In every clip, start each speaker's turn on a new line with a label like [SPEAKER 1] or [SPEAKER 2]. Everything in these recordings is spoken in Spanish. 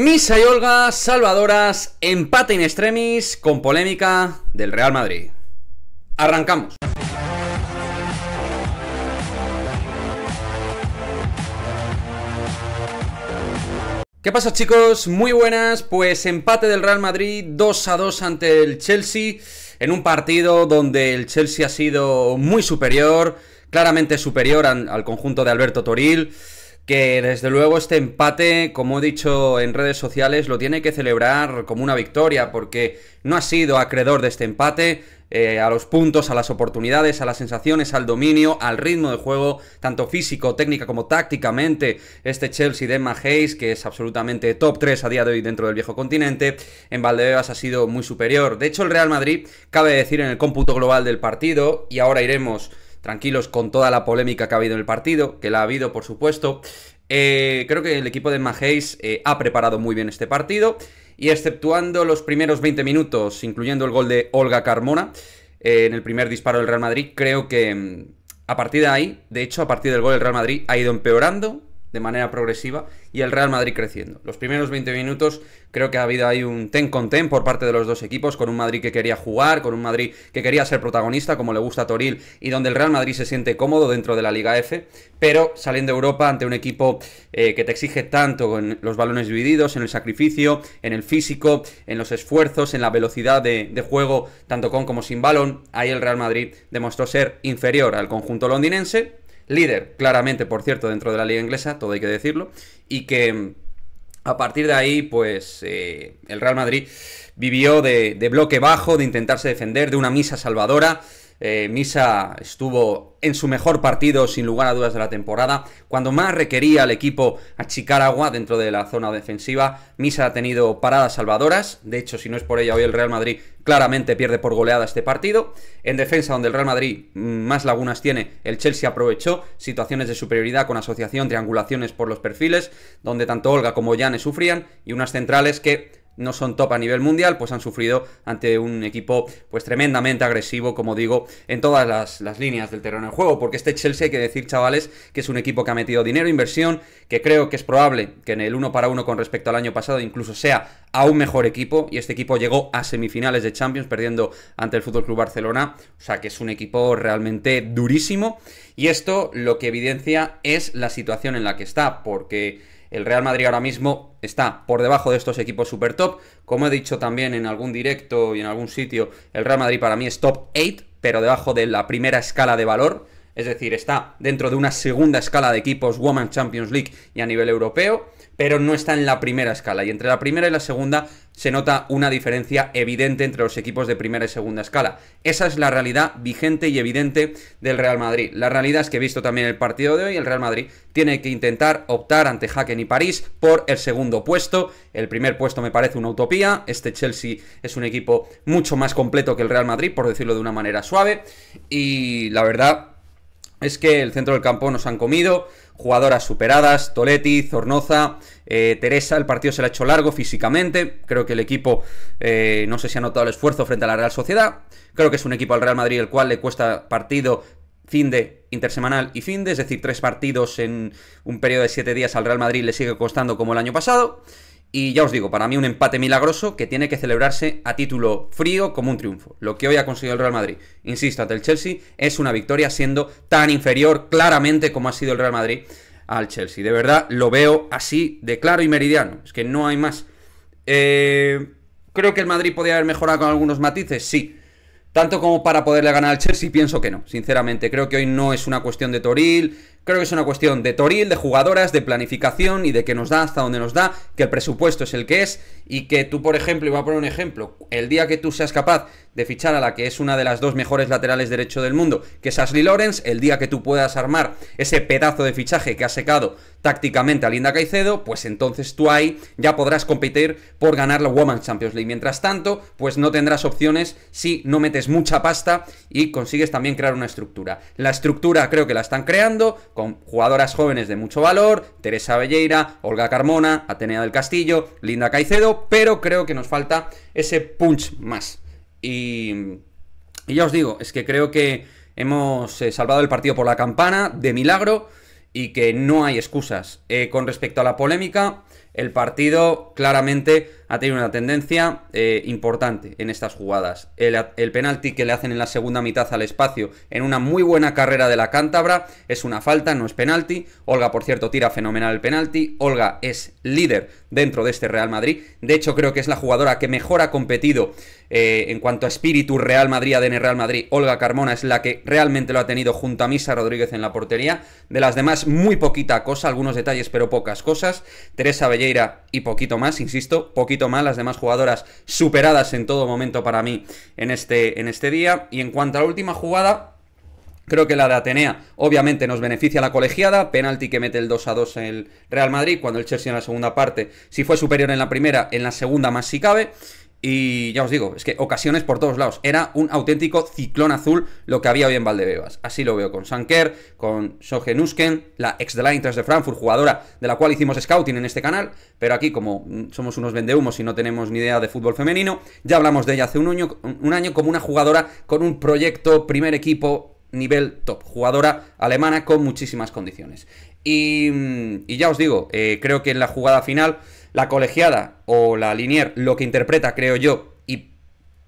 [SPEAKER 1] Misa y Olga salvadoras, empate in extremis con polémica del Real Madrid. Arrancamos. ¿Qué pasa chicos? Muy buenas, pues empate del Real Madrid 2 a 2 ante el Chelsea, en un partido donde el Chelsea ha sido muy superior, claramente superior al conjunto de Alberto Toril que desde luego este empate, como he dicho en redes sociales, lo tiene que celebrar como una victoria, porque no ha sido acreedor de este empate. Eh, a los puntos, a las oportunidades, a las sensaciones, al dominio, al ritmo de juego, tanto físico, técnica como tácticamente, este Chelsea de Emma Hayes, que es absolutamente top 3 a día de hoy dentro del viejo continente, en Valdebebas ha sido muy superior. De hecho, el Real Madrid, cabe decir en el cómputo global del partido, y ahora iremos tranquilos con toda la polémica que ha habido en el partido, que la ha habido, por supuesto. Eh, creo que el equipo de Majeis eh, ha preparado muy bien este partido y exceptuando los primeros 20 minutos, incluyendo el gol de Olga Carmona eh, en el primer disparo del Real Madrid, creo que mm, a partir de ahí, de hecho a partir del gol del Real Madrid ha ido empeorando de manera progresiva y el Real Madrid creciendo. Los primeros 20 minutos creo que ha habido ahí un ten con ten por parte de los dos equipos, con un Madrid que quería jugar, con un Madrid que quería ser protagonista, como le gusta a Toril, y donde el Real Madrid se siente cómodo dentro de la Liga F, pero saliendo de Europa ante un equipo eh, que te exige tanto en los balones divididos, en el sacrificio, en el físico, en los esfuerzos, en la velocidad de juego, tanto con como sin balón, ahí el Real Madrid demostró ser inferior al conjunto londinense, líder claramente, por cierto, dentro de la liga inglesa, todo hay que decirlo, y que mm, a partir de ahí, pues eh, el Real Madrid vivió de bloque bajo, de intentarse defender, de una misa salvadora, eh, Misa estuvo en su mejor partido, sin lugar a dudas, de la temporada. Cuando más requería al equipo achicar agua dentro de la zona defensiva, Misa ha tenido paradas salvadoras. De hecho, si no es por ella, hoy el Real Madrid claramente pierde por goleada este partido. En defensa, donde el Real Madrid mm, más lagunas tiene, el Chelsea aprovechó situaciones de superioridad con asociación, triangulaciones por los perfiles, donde tanto Olga como Jane sufrían, y unas centrales que no son top a nivel mundial, pues han sufrido ante un equipo pues tremendamente agresivo, como digo, en todas las, líneas del terreno de juego, porque este Chelsea hay que decir, chavales, que es un equipo que ha metido dinero, inversión, que creo que es probable que en el uno para uno con respecto al año pasado incluso sea a un mejor equipo, y este equipo llegó a semifinales de Champions perdiendo ante el Fútbol Club Barcelona, o sea que es un equipo realmente durísimo, y esto lo que evidencia es la situación en la que está, porque el Real Madrid ahora mismo está por debajo de estos equipos super top. Como he dicho también en algún directo y en algún sitio, el Real Madrid para mí es top 8, pero debajo de la primera escala de valor es decir, está dentro de una segunda escala de equipos Women Champions League y a nivel europeo, pero no está en la primera escala. Y entre la primera y la segunda se nota una diferencia evidente entre los equipos de primera y segunda escala. Esa es la realidad vigente y evidente del Real Madrid. La realidad es que he visto también el partido de hoy, el Real Madrid tiene que intentar optar ante Haken y París por el segundo puesto. El primer puesto me parece una utopía. Este Chelsea es un equipo mucho más completo que el Real Madrid, por decirlo de una manera suave. Y la verdad, es que el centro del campo nos han comido, jugadoras superadas, Toletti, Zornoza, eh, Teresa, el partido se le ha hecho largo físicamente, creo que el equipo eh, no sé si ha notado el esfuerzo frente a la Real Sociedad, creo que es un equipo al Real Madrid el cual le cuesta partido fin de intersemanal y fin de, es decir, tres partidos en un periodo de siete días al Real Madrid le sigue costando como el año pasado. Y ya os digo, para mí un empate milagroso que tiene que celebrarse a título frío como un triunfo. Lo que hoy ha conseguido el Real Madrid, insisto, ante el Chelsea es una victoria siendo tan inferior claramente como ha sido el Real Madrid al Chelsea. De verdad, lo veo así de claro y meridiano. Es que no hay más. Eh, creo que el Madrid podría haber mejorado con algunos matices, sí. Tanto como para poderle ganar al Chelsea, pienso que no, sinceramente. Creo que hoy no es una cuestión de Toril, Creo que es una cuestión de toril, de jugadoras, de planificación y de que nos da hasta donde nos da, que el presupuesto es el que es y que tú, por ejemplo, y voy a poner un ejemplo, el día que tú seas capaz de fichar a la que es una de las dos mejores laterales derecho del mundo, que es Ashley Lawrence, el día que tú puedas armar ese pedazo de fichaje que ha secado tácticamente a Linda Caicedo, pues entonces tú ahí ya podrás competir por ganar la Women's Champions League. Mientras tanto, pues no tendrás opciones si no metes mucha pasta y consigues también crear una estructura. La estructura creo que la están creando, con jugadoras jóvenes de mucho valor, Teresa Belleira, Olga Carmona, Atenea del Castillo, Linda Caicedo, pero creo que nos falta ese punch más. Y, ya os digo, es que creo que hemos eh, salvado el partido por la campana, de milagro, y que no hay excusas. Eh, con respecto a la polémica, el partido claramente ha tenido una tendencia eh, importante en estas jugadas. El, penalti que le hacen en la segunda mitad al espacio en una muy buena carrera de la Cántabra es una falta, no es penalti. Olga, por cierto, tira fenomenal el penalti. Olga es líder dentro de este Real Madrid. De hecho, creo que es la jugadora que mejor ha competido eh, en cuanto a espíritu Real Madrid, ADN Real Madrid. Olga Carmona es la que realmente lo ha tenido junto a Misa Rodríguez en la portería. De las demás, muy poquita cosa, algunos detalles, pero pocas cosas. Teresa Belleira y poquito más, insisto, poquito más las demás jugadoras superadas en todo momento para mí en este, en este día. Y en cuanto a la última jugada, Creo que la de Atenea obviamente nos beneficia la colegiada, penalti que mete el 2 a 2 el Real Madrid, cuando el Chelsea en la segunda parte, si fue superior en la primera, en la segunda más si cabe. Y ya os digo, es que ocasiones por todos lados. Era un auténtico ciclón azul lo que había hoy en Valdebebas. Así lo veo con Sanker, con Nusken la ex de la Inter de Frankfurt, jugadora de la cual hicimos scouting en este canal. Pero aquí, como somos unos vendehumos y no tenemos ni idea de fútbol femenino, ya hablamos de ella hace un año, un año como una jugadora con un proyecto primer equipo nivel top, jugadora alemana con muchísimas condiciones. Y, ya os digo, eh, creo que en la jugada final la colegiada o la linier lo que interpreta, creo yo, y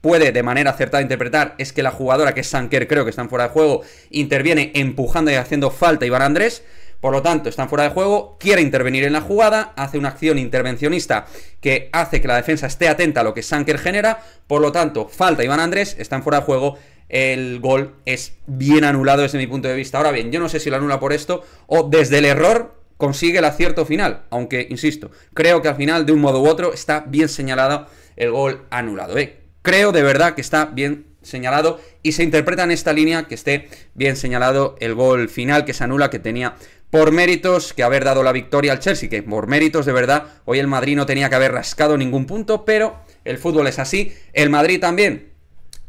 [SPEAKER 1] puede de manera acertada interpretar, es que la jugadora, que es Sanker, creo que están fuera de juego, interviene empujando y haciendo falta a Iván Andrés. Por lo tanto, están fuera de juego, quiere intervenir en la jugada, hace una acción intervencionista que hace que la defensa esté atenta a lo que Sanker genera, por lo tanto, falta Iván Andrés, están fuera de juego, el gol es bien anulado desde mi punto de vista. Ahora bien, yo no sé si lo anula por esto o desde el error consigue el acierto final. Aunque, insisto, creo que al final, de un modo u otro, está bien señalado el gol anulado. ¿eh? Creo de verdad que está bien señalado y se interpreta en esta línea que esté bien señalado el gol final que se anula que tenía por méritos que haber dado la victoria al Chelsea, que por méritos de verdad hoy el Madrid no tenía que haber rascado ningún punto, pero el fútbol es así, el Madrid también.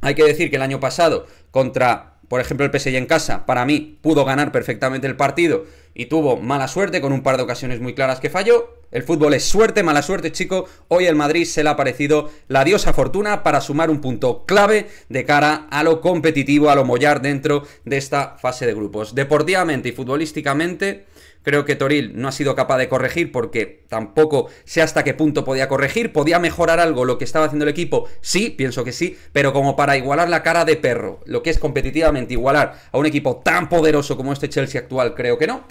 [SPEAKER 1] Hay que decir que el año pasado contra por ejemplo, el PSG en casa, para mí, pudo ganar perfectamente el partido y tuvo mala suerte con un par de ocasiones muy claras que falló. El fútbol es suerte, mala suerte, chico. Hoy el Madrid se le ha parecido la diosa fortuna para sumar un punto clave de cara a lo competitivo, a lo mollar dentro de esta fase de grupos. Deportivamente y futbolísticamente, Creo que Toril no ha sido capaz de corregir porque tampoco sé hasta qué punto podía corregir. ¿Podía mejorar algo lo que estaba haciendo el equipo? Sí, pienso que sí, pero como para igualar la cara de perro, lo que es competitivamente igualar a un equipo tan poderoso como este Chelsea actual, creo que no.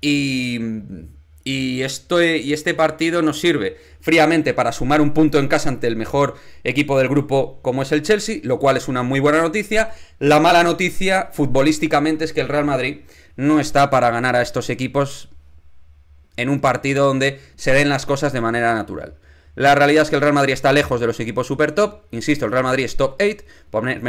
[SPEAKER 1] Y... Y, y este partido nos sirve fríamente para sumar un punto en casa ante el mejor equipo del grupo como es el Chelsea, lo cual es una muy buena noticia. La mala noticia futbolísticamente es que el Real Madrid no está para ganar a estos equipos en un partido donde se den las cosas de manera natural. La realidad es que el Real Madrid está lejos de los equipos super top. Insisto, el Real Madrid es top 8.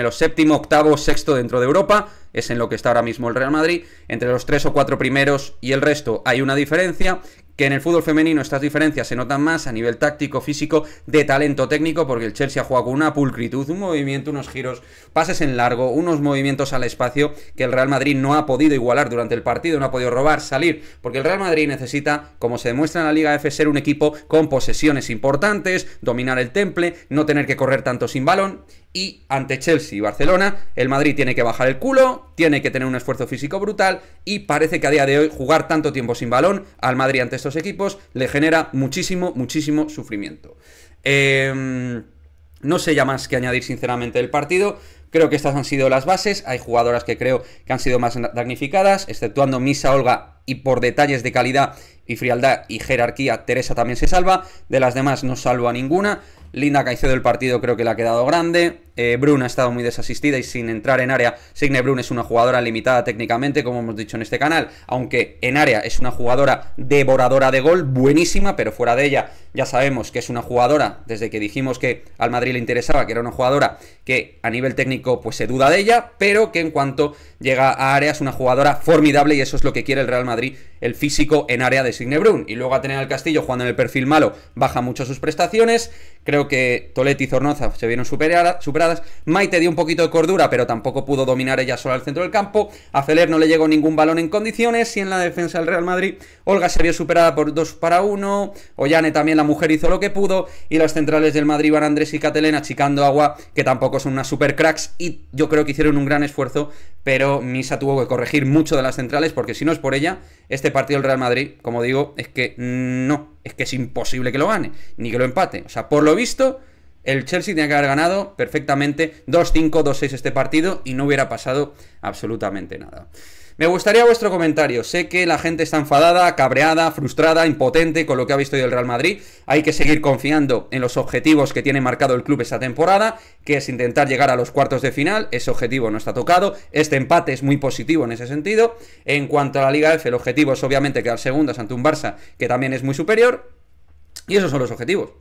[SPEAKER 1] los séptimo, octavo, sexto dentro de Europa. Es en lo que está ahora mismo el Real Madrid. Entre los tres o cuatro primeros y el resto hay una diferencia que en el fútbol femenino estas diferencias se notan más a nivel táctico, físico, de talento técnico, porque el Chelsea ha jugado con una pulcritud, un movimiento, unos giros, pases en largo, unos movimientos al espacio que el Real Madrid no ha podido igualar durante el partido, no ha podido robar, salir, porque el Real Madrid necesita, como se demuestra en la Liga F, ser un equipo con posesiones importantes, dominar el temple, no tener que correr tanto sin balón y ante Chelsea y Barcelona, el Madrid tiene que bajar el culo, tiene que tener un esfuerzo físico brutal y parece que a día de hoy jugar tanto tiempo sin balón al Madrid ante estos equipos le genera muchísimo, muchísimo sufrimiento. Em, no sé ya más que añadir sinceramente el partido. Creo que estas han sido las bases. Hay jugadoras que creo que han sido más damnificadas, exceptuando Misa Olga y por detalles de calidad y frialdad y jerarquía, Teresa también se salva. De las demás no salvo a ninguna. Linda Caicedo el partido creo que le ha quedado grande. Eh, Bruna Brun ha estado muy desasistida y sin entrar en área, Signe Brun es una jugadora limitada técnicamente, como hemos dicho en este canal, aunque en área es una jugadora devoradora de gol, buenísima, pero fuera de ella ya sabemos que es una jugadora, desde que dijimos que al Madrid le interesaba, que era una jugadora que a nivel técnico pues se duda de ella, pero que en cuanto llega a área es una jugadora formidable y eso es lo que quiere el Real Madrid, el físico en área de Signe Brun. Y luego a tener al Castillo jugando en el perfil malo, baja mucho sus prestaciones, creo que Toletti y Zornoza se vieron superadas Maite dio un poquito de cordura, pero tampoco pudo dominar ella sola el centro del campo. A Celer no le llegó ningún balón en condiciones. Y en la defensa del Real Madrid, Olga se vio superada por 2 para 1. Ollane también, la mujer, hizo lo que pudo. Y las centrales del Madrid van Andrés y Catelena achicando agua, que tampoco son unas super cracks. Y yo creo que hicieron un gran esfuerzo, pero Misa tuvo que corregir mucho de las centrales, porque si no es por ella, este partido del Real Madrid, como digo, es que no, es que es imposible que lo gane, ni que lo empate. O sea, por lo visto el Chelsea tenía que haber ganado perfectamente 2-5, 2-6 este partido y no hubiera pasado absolutamente nada. Me gustaría vuestro comentario. Sé que la gente está enfadada, cabreada, frustrada, impotente con lo que ha visto hoy el Real Madrid. Hay que seguir confiando en los objetivos que tiene marcado el club esta temporada, que es intentar llegar a los cuartos de final. Ese objetivo no está tocado. Este empate es muy positivo en ese sentido. En cuanto a la Liga F, el objetivo es obviamente quedar segundas ante un Barça que también es muy superior. Y esos son los objetivos.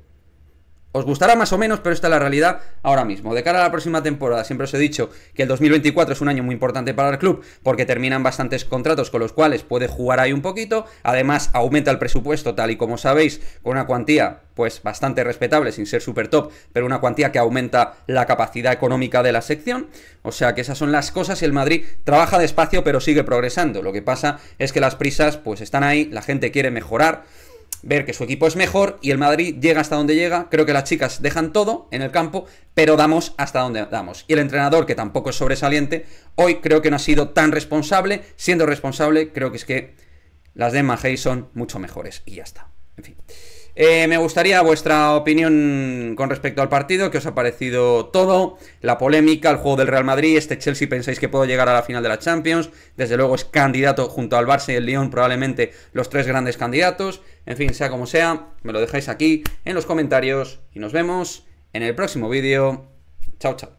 [SPEAKER 1] Os gustará más o menos, pero esta es la realidad ahora mismo. De cara a la próxima temporada, siempre os he dicho que el 2024 es un año muy importante para el club porque terminan bastantes contratos con los cuales puede jugar ahí un poquito. Además, aumenta el presupuesto, tal y como sabéis, con una cuantía pues bastante respetable, sin ser super top, pero una cuantía que aumenta la capacidad económica de la sección. O sea que esas son las cosas y el Madrid trabaja despacio pero sigue progresando. Lo que pasa es que las prisas pues están ahí, la gente quiere mejorar ver que su equipo es mejor y el Madrid llega hasta donde llega. Creo que las chicas dejan todo en el campo, pero damos hasta donde damos. Y el entrenador, que tampoco es sobresaliente, hoy creo que no ha sido tan responsable. Siendo responsable, creo que es que las de Mahay son mucho mejores. Y ya está. En fin. Eh, me gustaría vuestra opinión con respecto al partido, que os ha parecido todo, la polémica, el juego del Real Madrid, este Chelsea pensáis que puedo llegar a la final de la Champions, desde luego es candidato junto al Barça y el Lyon, probablemente los tres grandes candidatos, en fin, sea como sea, me lo dejáis aquí en los comentarios y nos vemos en el próximo vídeo. Chao, chao.